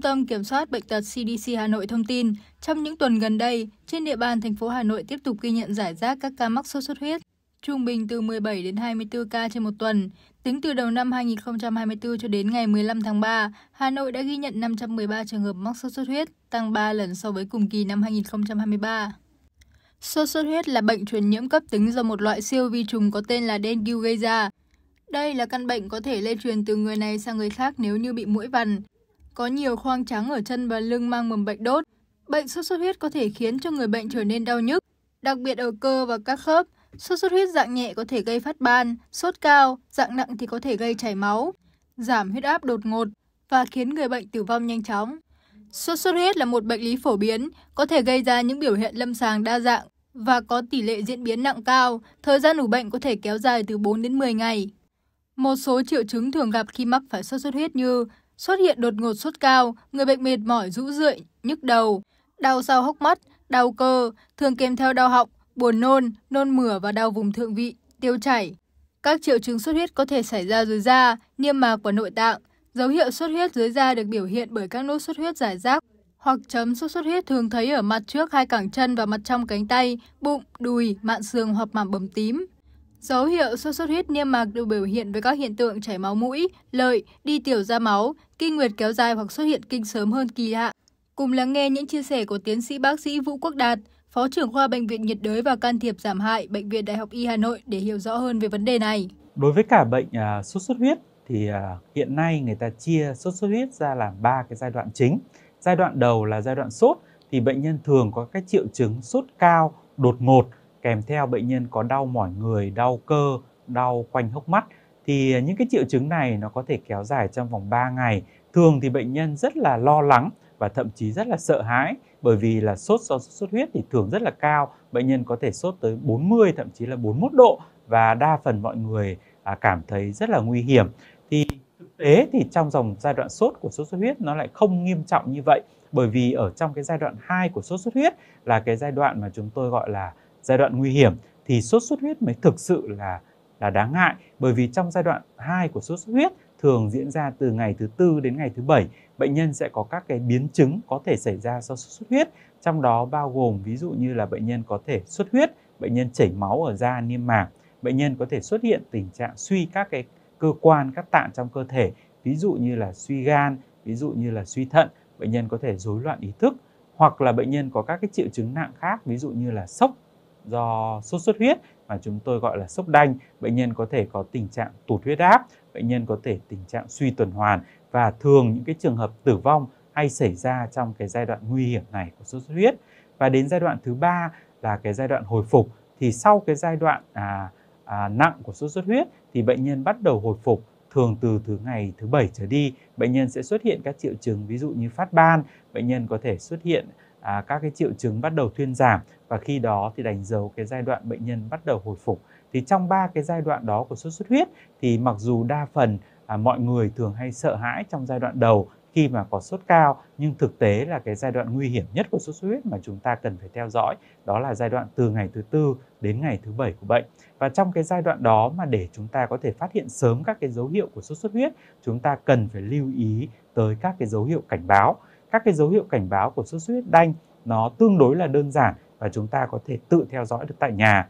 Trung tâm Kiểm soát Bệnh tật CDC Hà Nội thông tin, trong những tuần gần đây, trên địa bàn thành phố Hà Nội tiếp tục ghi nhận giải rác các ca mắc sốt xuất huyết, trung bình từ 17 đến 24 ca trên một tuần. Tính từ đầu năm 2024 cho đến ngày 15 tháng 3, Hà Nội đã ghi nhận 513 trường hợp mắc sốt xuất huyết, tăng 3 lần so với cùng kỳ năm 2023. Sốt xuất huyết là bệnh truyền nhiễm cấp tính do một loại siêu vi trùng có tên là dengue gây ra. Đây là căn bệnh có thể lây truyền từ người này sang người khác nếu như bị muỗi vằn. Có nhiều khoang trắng ở chân và lưng mang mầm bệnh đốt. Bệnh sốt xuất huyết có thể khiến cho người bệnh trở nên đau nhức, đặc biệt ở cơ và các khớp. Sốt xuất huyết dạng nhẹ có thể gây phát ban, sốt cao, dạng nặng thì có thể gây chảy máu, giảm huyết áp đột ngột và khiến người bệnh tử vong nhanh chóng. Sốt xuất huyết là một bệnh lý phổ biến, có thể gây ra những biểu hiện lâm sàng đa dạng và có tỷ lệ diễn biến nặng cao, thời gian ủ bệnh có thể kéo dài từ 4 đến 10 ngày. Một số triệu chứng thường gặp khi mắc phải sốt xuất huyết như xuất hiện đột ngột sốt cao, người bệnh mệt mỏi rũ rượi, nhức đầu, đau sau hốc mắt, đau cơ, thường kèm theo đau họng, buồn nôn, nôn mửa và đau vùng thượng vị, tiêu chảy. Các triệu chứng xuất huyết có thể xảy ra dưới da, niêm mạc và nội tạng. Dấu hiệu xuất huyết dưới da được biểu hiện bởi các nốt xuất huyết giải rác hoặc chấm sốt xuất huyết thường thấy ở mặt trước hai cẳng chân và mặt trong cánh tay, bụng, đùi, mạn sườn hoặc mảng bầm tím. Dấu hiệu sốt xuất huyết niêm mạc được biểu hiện với các hiện tượng chảy máu mũi, lợi, đi tiểu ra máu, kinh nguyệt kéo dài hoặc xuất hiện kinh sớm hơn kỳ hạn. Cùng lắng nghe những chia sẻ của tiến sĩ bác sĩ Vũ Quốc Đạt, Phó trưởng khoa Bệnh viện nhiệt đới và can thiệp giảm hại Bệnh viện Đại học Y Hà Nội để hiểu rõ hơn về vấn đề này. Đối với cả bệnh à, sốt xuất huyết thì à, hiện nay người ta chia sốt xuất huyết ra làm ba cái giai đoạn chính. Giai đoạn đầu là giai đoạn sốt thì bệnh nhân thường có các triệu chứng sốt cao đột ngột kèm theo bệnh nhân có đau mỏi người, đau cơ, đau quanh hốc mắt thì những cái triệu chứng này nó có thể kéo dài trong vòng 3 ngày. Thường thì bệnh nhân rất là lo lắng và thậm chí rất là sợ hãi bởi vì là sốt do sốt xuất huyết thì thường rất là cao, bệnh nhân có thể sốt tới 40 thậm chí là 41 độ và đa phần mọi người à, cảm thấy rất là nguy hiểm. Thì thực tế thì trong dòng giai đoạn sốt của sốt xuất huyết nó lại không nghiêm trọng như vậy bởi vì ở trong cái giai đoạn 2 của sốt xuất huyết là cái giai đoạn mà chúng tôi gọi là giai đoạn nguy hiểm thì sốt xuất huyết mới thực sự là là đáng ngại bởi vì trong giai đoạn 2 của sốt xuất huyết thường diễn ra từ ngày thứ tư đến ngày thứ bảy bệnh nhân sẽ có các cái biến chứng có thể xảy ra do sốt xuất huyết trong đó bao gồm ví dụ như là bệnh nhân có thể xuất huyết bệnh nhân chảy máu ở da niêm mạc bệnh nhân có thể xuất hiện tình trạng suy các cái cơ quan các tạng trong cơ thể ví dụ như là suy gan ví dụ như là suy thận bệnh nhân có thể rối loạn ý thức hoặc là bệnh nhân có các cái triệu chứng nặng khác ví dụ như là sốc do sốt xuất huyết mà chúng tôi gọi là sốc đanh. Bệnh nhân có thể có tình trạng tụt huyết áp, bệnh nhân có thể tình trạng suy tuần hoàn và thường những cái trường hợp tử vong hay xảy ra trong cái giai đoạn nguy hiểm này của sốt xuất huyết. Và đến giai đoạn thứ ba là cái giai đoạn hồi phục thì sau cái giai đoạn à, à, nặng của sốt xuất huyết thì bệnh nhân bắt đầu hồi phục thường từ thứ ngày thứ bảy trở đi bệnh nhân sẽ xuất hiện các triệu chứng ví dụ như phát ban bệnh nhân có thể xuất hiện à, các cái triệu chứng bắt đầu thuyên giảm và khi đó thì đánh dấu cái giai đoạn bệnh nhân bắt đầu hồi phục. Thì trong ba cái giai đoạn đó của sốt xuất huyết thì mặc dù đa phần à, mọi người thường hay sợ hãi trong giai đoạn đầu khi mà có sốt cao nhưng thực tế là cái giai đoạn nguy hiểm nhất của sốt xuất huyết mà chúng ta cần phải theo dõi đó là giai đoạn từ ngày thứ tư đến ngày thứ bảy của bệnh và trong cái giai đoạn đó mà để chúng ta có thể phát hiện sớm các cái dấu hiệu của sốt xuất huyết chúng ta cần phải lưu ý tới các cái dấu hiệu cảnh báo các cái dấu hiệu cảnh báo của sốt xuất huyết đanh nó tương đối là đơn giản và chúng ta có thể tự theo dõi được tại nhà.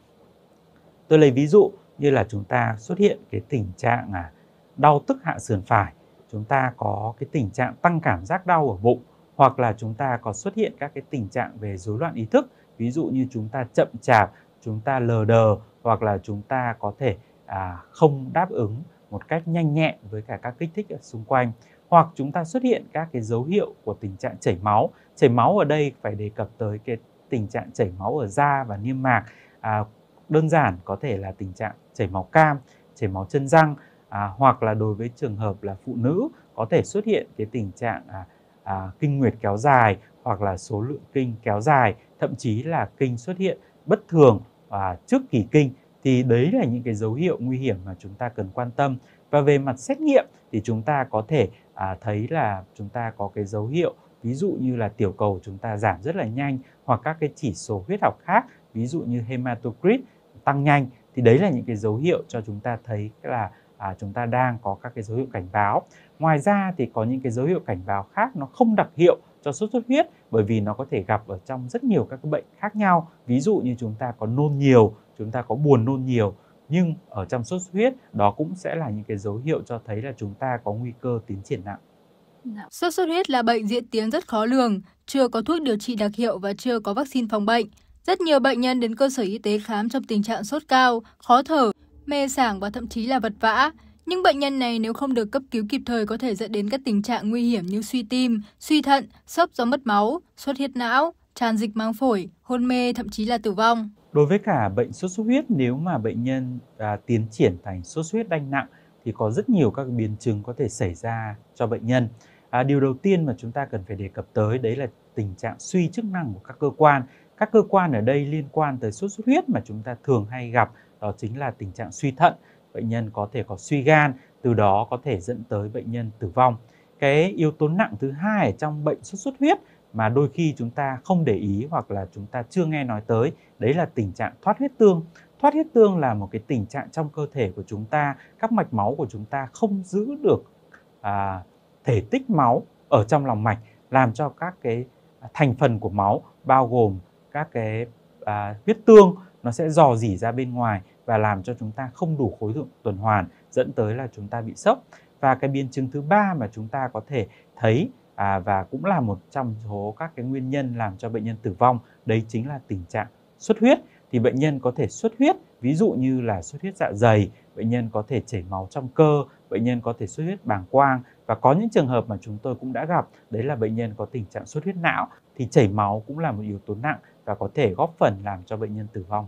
Tôi lấy ví dụ như là chúng ta xuất hiện cái tình trạng à, đau tức hạ sườn phải, chúng ta có cái tình trạng tăng cảm giác đau ở bụng hoặc là chúng ta có xuất hiện các cái tình trạng về rối loạn ý thức, ví dụ như chúng ta chậm chạp, chúng ta lờ đờ hoặc là chúng ta có thể à, không đáp ứng một cách nhanh nhẹn với cả các kích thích ở xung quanh hoặc chúng ta xuất hiện các cái dấu hiệu của tình trạng chảy máu. Chảy máu ở đây phải đề cập tới cái tình trạng chảy máu ở da và niêm mạc. À, đơn giản có thể là tình trạng chảy máu cam, chảy máu chân răng à, hoặc là đối với trường hợp là phụ nữ có thể xuất hiện cái tình trạng à, à, kinh nguyệt kéo dài hoặc là số lượng kinh kéo dài, thậm chí là kinh xuất hiện bất thường à, trước kỳ kinh thì đấy là những cái dấu hiệu nguy hiểm mà chúng ta cần quan tâm và về mặt xét nghiệm thì chúng ta có thể à, thấy là chúng ta có cái dấu hiệu ví dụ như là tiểu cầu chúng ta giảm rất là nhanh hoặc các cái chỉ số huyết học khác ví dụ như hematocrit tăng nhanh thì đấy là những cái dấu hiệu cho chúng ta thấy là à, chúng ta đang có các cái dấu hiệu cảnh báo ngoài ra thì có những cái dấu hiệu cảnh báo khác nó không đặc hiệu cho sốt xuất huyết bởi vì nó có thể gặp ở trong rất nhiều các cái bệnh khác nhau ví dụ như chúng ta có nôn nhiều chúng ta có buồn nôn nhiều nhưng ở trong sốt huyết đó cũng sẽ là những cái dấu hiệu cho thấy là chúng ta có nguy cơ tiến triển nặng. Dạ. Sốt xuất huyết là bệnh diễn tiến rất khó lường, chưa có thuốc điều trị đặc hiệu và chưa có vaccine phòng bệnh. Rất nhiều bệnh nhân đến cơ sở y tế khám trong tình trạng sốt cao, khó thở, mê sảng và thậm chí là vật vã. Những bệnh nhân này nếu không được cấp cứu kịp thời có thể dẫn đến các tình trạng nguy hiểm như suy tim, suy thận, sốc do mất máu, xuất huyết não, tràn dịch mang phổi, hôn mê, thậm chí là tử vong. Đối với cả bệnh sốt xuất huyết, nếu mà bệnh nhân à, tiến triển thành sốt xuất huyết đanh nặng thì có rất nhiều các biến chứng có thể xảy ra cho bệnh nhân. À, điều đầu tiên mà chúng ta cần phải đề cập tới đấy là tình trạng suy chức năng của các cơ quan. Các cơ quan ở đây liên quan tới sốt xuất huyết mà chúng ta thường hay gặp đó chính là tình trạng suy thận. Bệnh nhân có thể có suy gan, từ đó có thể dẫn tới bệnh nhân tử vong. Cái yếu tố nặng thứ hai ở trong bệnh sốt xuất huyết mà đôi khi chúng ta không để ý hoặc là chúng ta chưa nghe nói tới đấy là tình trạng thoát huyết tương thoát huyết tương là một cái tình trạng trong cơ thể của chúng ta các mạch máu của chúng ta không giữ được à, thể tích máu ở trong lòng mạch làm cho các cái thành phần của máu bao gồm các cái à, huyết tương nó sẽ dò dỉ ra bên ngoài và làm cho chúng ta không đủ khối lượng tuần hoàn dẫn tới là chúng ta bị sốc và cái biến chứng thứ ba mà chúng ta có thể thấy à, và cũng là một trong số các cái nguyên nhân làm cho bệnh nhân tử vong đấy chính là tình trạng xuất huyết thì bệnh nhân có thể xuất huyết ví dụ như là xuất huyết dạ dày bệnh nhân có thể chảy máu trong cơ bệnh nhân có thể xuất huyết bàng quang và có những trường hợp mà chúng tôi cũng đã gặp đấy là bệnh nhân có tình trạng xuất huyết não thì chảy máu cũng là một yếu tố nặng và có thể góp phần làm cho bệnh nhân tử vong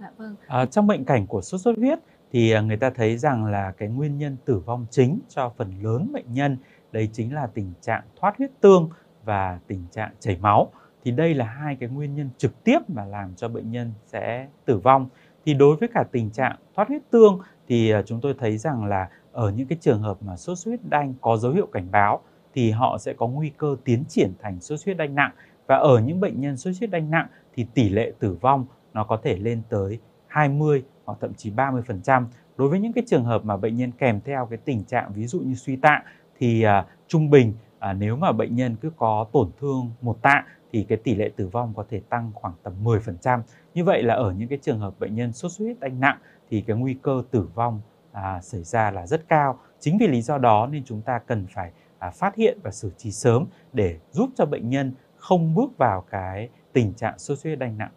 dạ vâng. à, trong bệnh cảnh của sốt xuất huyết thì à, người ta thấy rằng là cái nguyên nhân tử vong chính cho phần lớn bệnh nhân đấy chính là tình trạng thoát huyết tương và tình trạng chảy máu thì đây là hai cái nguyên nhân trực tiếp mà làm cho bệnh nhân sẽ tử vong thì đối với cả tình trạng thoát huyết tương thì à, chúng tôi thấy rằng là ở những cái trường hợp mà sốt xuất huyết đanh có dấu hiệu cảnh báo thì họ sẽ có nguy cơ tiến triển thành sốt xuất huyết đanh nặng và ở những bệnh nhân sốt xuất huyết đanh nặng thì tỷ lệ tử vong nó có thể lên tới 20 hoặc thậm chí 30%. Đối với những cái trường hợp mà bệnh nhân kèm theo cái tình trạng ví dụ như suy tạng thì à, trung bình à, nếu mà bệnh nhân cứ có tổn thương một tạng thì cái tỷ lệ tử vong có thể tăng khoảng tầm 10%. Như vậy là ở những cái trường hợp bệnh nhân sốt xuất huyết đanh nặng thì cái nguy cơ tử vong à, xảy ra là rất cao. Chính vì lý do đó nên chúng ta cần phải à, phát hiện và xử trí sớm để giúp cho bệnh nhân không bước vào cái tình trạng sốt xuất huyết đanh nặng.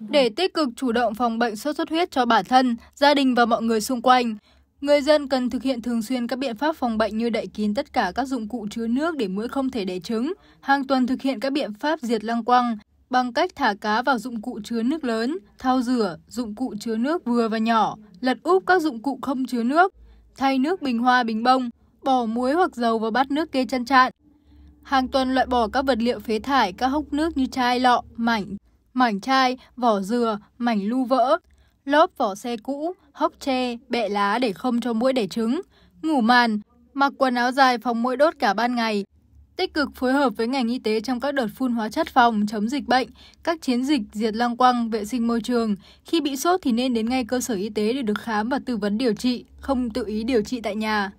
Để tích cực chủ động phòng bệnh sốt xuất huyết cho bản thân, gia đình và mọi người xung quanh, Người dân cần thực hiện thường xuyên các biện pháp phòng bệnh như đậy kín tất cả các dụng cụ chứa nước để muỗi không thể đẻ trứng, hàng tuần thực hiện các biện pháp diệt lăng quăng bằng cách thả cá vào dụng cụ chứa nước lớn, thau rửa, dụng cụ chứa nước vừa và nhỏ, lật úp các dụng cụ không chứa nước, thay nước bình hoa bình bông, bỏ muối hoặc dầu vào bát nước kê chăn chạn. Hàng tuần loại bỏ các vật liệu phế thải, các hốc nước như chai lọ, mảnh, mảnh chai, vỏ dừa, mảnh lưu vỡ, lốp vỏ xe cũ, hốc tre, bệ lá để không cho mũi đẻ trứng, ngủ màn, mặc quần áo dài phòng mũi đốt cả ban ngày, tích cực phối hợp với ngành y tế trong các đợt phun hóa chất phòng chống dịch bệnh, các chiến dịch diệt lăng quăng, vệ sinh môi trường. Khi bị sốt thì nên đến ngay cơ sở y tế để được khám và tư vấn điều trị, không tự ý điều trị tại nhà.